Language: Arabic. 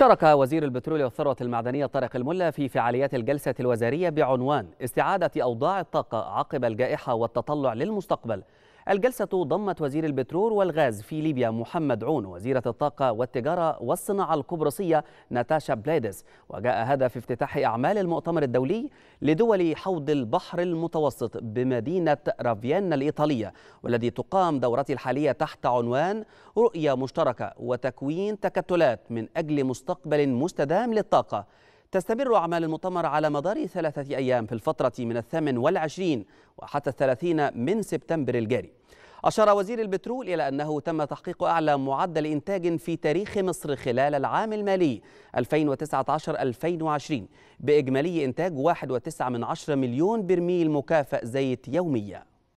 شارك وزير البترول والثروة المعدنية طارق الملا في فعاليات الجلسة الوزارية بعنوان استعادة أوضاع الطاقة عقب الجائحة والتطلع للمستقبل الجلسة ضمت وزير البترول والغاز في ليبيا محمد عون وزيرة الطاقة والتجارة والصناعة القبرصية ناتاشا بليدس وجاء هذا في افتتاح أعمال المؤتمر الدولي لدول حوض البحر المتوسط بمدينة رافيينا الإيطالية والذي تقام دورته الحالية تحت عنوان رؤية مشتركة وتكوين تكتلات من أجل مستقبل مستدام للطاقة تستمر أعمال المؤتمر على مدار ثلاثة أيام في الفترة من الثامن والعشرين وحتى الثلاثين من سبتمبر الجاري أشار وزير البترول إلى أنه تم تحقيق أعلى معدل إنتاج في تاريخ مصر خلال العام المالي 2019-2020 بإجمالي إنتاج 1.9 مليون برميل مكافأ زيت يومياً